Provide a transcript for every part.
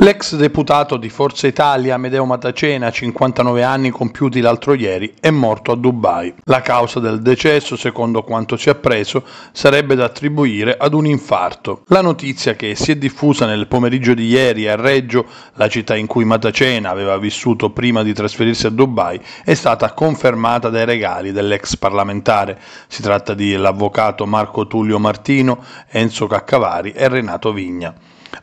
L'ex deputato di Forza Italia Amedeo Matacena, 59 anni compiuti l'altro ieri, è morto a Dubai. La causa del decesso, secondo quanto si è appreso, sarebbe da attribuire ad un infarto. La notizia che si è diffusa nel pomeriggio di ieri a Reggio, la città in cui Matacena aveva vissuto prima di trasferirsi a Dubai, è stata confermata dai regali dell'ex parlamentare. Si tratta dell'avvocato Marco Tullio Martino, Enzo Caccavari e Renato Vigna.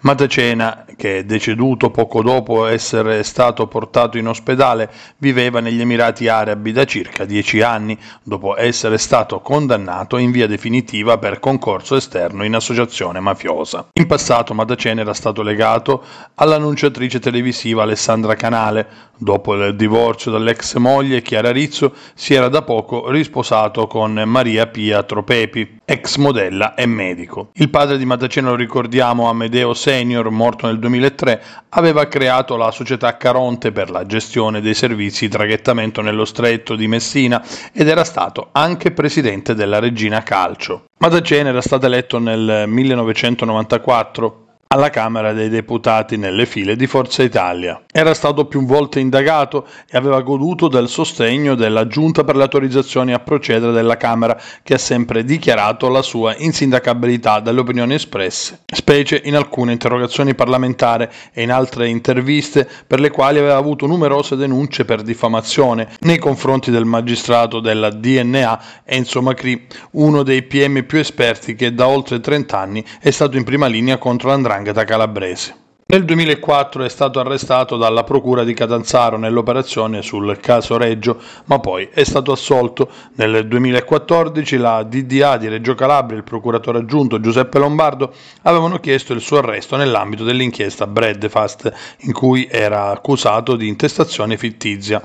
Matacena, che è deceduto poco dopo essere stato portato in ospedale, viveva negli Emirati Arabi da circa dieci anni, dopo essere stato condannato in via definitiva per concorso esterno in associazione mafiosa. In passato Matacena era stato legato all'annunciatrice televisiva Alessandra Canale. Dopo il divorzio dall'ex moglie Chiara Rizzo, si era da poco risposato con Maria Pia Tropepi ex modella e medico. Il padre di Matacena, lo ricordiamo, Amedeo Senior, morto nel 2003, aveva creato la società Caronte per la gestione dei servizi di traghettamento nello stretto di Messina ed era stato anche presidente della Regina Calcio. Matacena era stato eletto nel 1994 alla Camera dei Deputati nelle file di Forza Italia. Era stato più volte indagato e aveva goduto del sostegno della Giunta per le autorizzazioni a procedere della Camera, che ha sempre dichiarato la sua insindacabilità dalle opinioni espresse, specie in alcune interrogazioni parlamentari e in altre interviste per le quali aveva avuto numerose denunce per diffamazione nei confronti del magistrato della DNA Enzo Macri, uno dei PM più esperti che da oltre 30 anni è stato in prima linea contro l'andrangheta calabrese. Nel 2004 è stato arrestato dalla procura di Catanzaro nell'operazione sul caso Reggio, ma poi è stato assolto. Nel 2014 la DDA di Reggio Calabria e il procuratore aggiunto Giuseppe Lombardo avevano chiesto il suo arresto nell'ambito dell'inchiesta Breadfast, in cui era accusato di intestazione fittizia.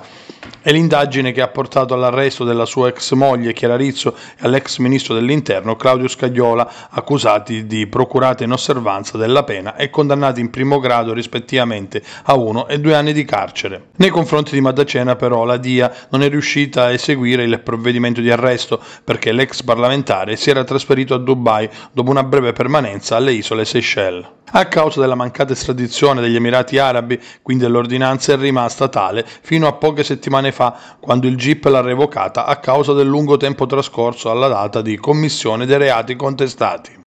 È l'indagine che ha portato all'arresto della sua ex moglie Chiara Rizzo e all'ex ministro dell'interno Claudio Scagliola, accusati di procurata in osservanza della pena e condannati in prima primo grado rispettivamente a uno e due anni di carcere. Nei confronti di Maddacena però la DIA non è riuscita a eseguire il provvedimento di arresto perché l'ex parlamentare si era trasferito a Dubai dopo una breve permanenza alle isole Seychelles. A causa della mancata estradizione degli Emirati Arabi, quindi l'ordinanza è rimasta tale fino a poche settimane fa, quando il GIP l'ha revocata a causa del lungo tempo trascorso alla data di commissione dei reati contestati.